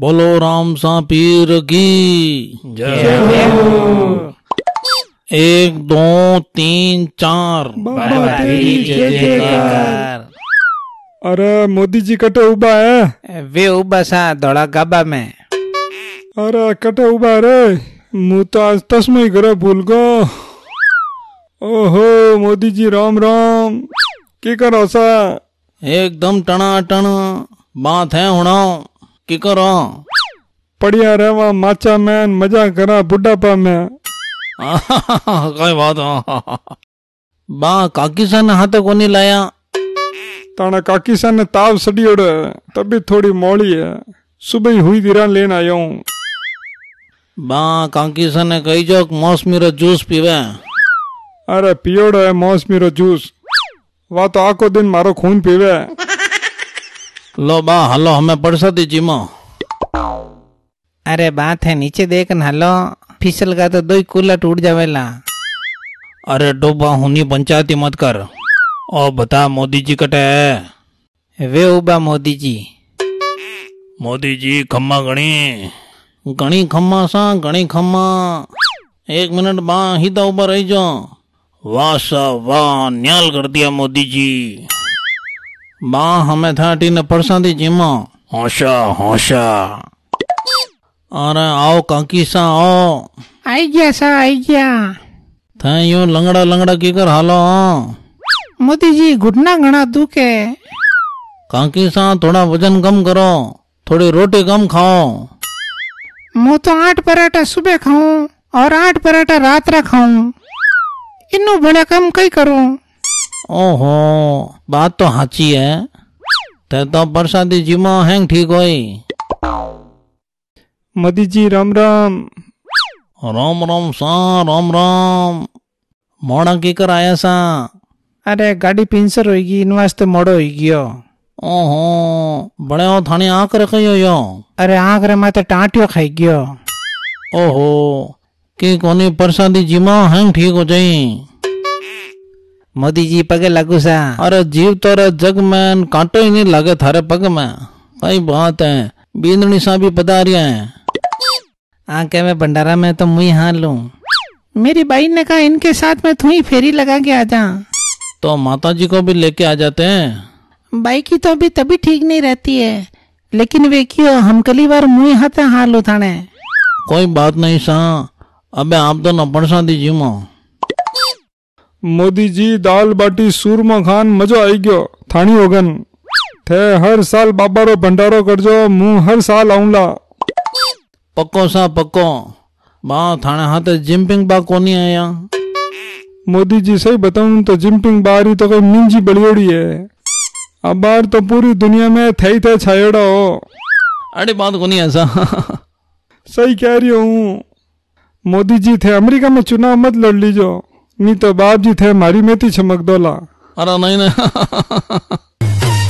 बोलो राम सा पीर की एक दो तीन चार अरे मोदी जी कटे उबा है वे उबा सा दौड़ा गाबा में अरे कटे उबा रे मु तो आज तस्म ही करे भूल गो ओहो मोदी जी राम राम की करो सा एकदम टना टना बात है होना की करो पड़िया रहवा माचा मैन मजा करा बुढ़ापा में कोई बात हो बा काकी सन हाथ को नहीं लाया ताना काकीसा ने ताव सड़ी उड़े तभी थोड़ी मौली है सुबह ही हुई दिरा लेन आयो बा काकी सन ने कही जो मौसमी रो जूस पीवे अरे पियोड़ है मौसमी रो जूस वा तो आको दिन मारो खून पीवे लो बा हलो हमें पड़सा दी माँ अरे बात है नीचे देख न हलो फिसल का तो दो ही कूलर टूट जावेला अरे डोबा हुनी पंचायती मत कर ओ बता मोदी जी कटे है वे उबा मोदी जी मोदी जी खम्मा गणी गणी खम्मा सा गणी खम्मा एक मिनट बा ही तो ऊपर रही जो वाह सा वाह न्याल कर दिया मोदी जी माँ हमें थर्टी ने परसा दी जिम होशा होशा अरे आओ काकी सा आओ आई गया सा आई गया था यू लंगड़ा लंगड़ा की कर हालो हाँ। मोदी जी घुटना घना दुखे काकी सा थोड़ा वजन कम करो थोड़ी रोटी कम खाओ मु तो आठ पराठा सुबह खाऊं और आठ पराठा रात रा खाऊं इन्नू बड़ा कम कई करूं ओहो बात तो हाची है ते तो प्रसादी मो हैंग ठीक होई मदी जी राम राम राम राम सा राम राम मोड़ा की कर आया सा अरे गाड़ी पिंसर होगी इन वास्ते मोड़ो हो गयो ओहो बड़े हो थाने आंख रखे हो यो अरे आंख रे माते टाटियो खाई गयो ओहो के कोनी प्रसादी जिमा हैं ठीक हो जाई मोदी जी पगे लागू सा अरे जीव तोरे जग में कांटो ही नहीं लगे थारे पग में कई बात है बींदनी सा भी पधारिया है आके मैं भंडारा में तो मुई हाँ लू मेरी बाई ने कहा इनके साथ में तू ही फेरी लगा के आ जा तो माता जी को भी लेके आ जाते हैं बाई की तो अभी तभी ठीक नहीं रहती है लेकिन वे क्यों हम कली बार मुई हाथ हाल उठाने कोई बात नहीं सा अबे आप तो नपड़ सा दीजिए माँ મોદીજી खान બાટી आई गयो थानी होगन थे हर साल बाबा रो भंडारो कर जो मु हर साल आऊंगा पक्को सा पक्को मां थाने हाथ હાથે बा कोनी आया मोदी जी सही बताऊं तो जिम्पिंग बारी तो कोई मिंजी बलियोड़ी है अब बार तो पूरी दुनिया में थे थे छायोड़ा हो अरे बात कोनी ऐसा सही कह रही हूँ मोदी जी थे अमेरिका में चुनाव मत लड़ लीजो नहीं तो बाप जी थे मारी मेती चमक दोला अरे नहीं नहीं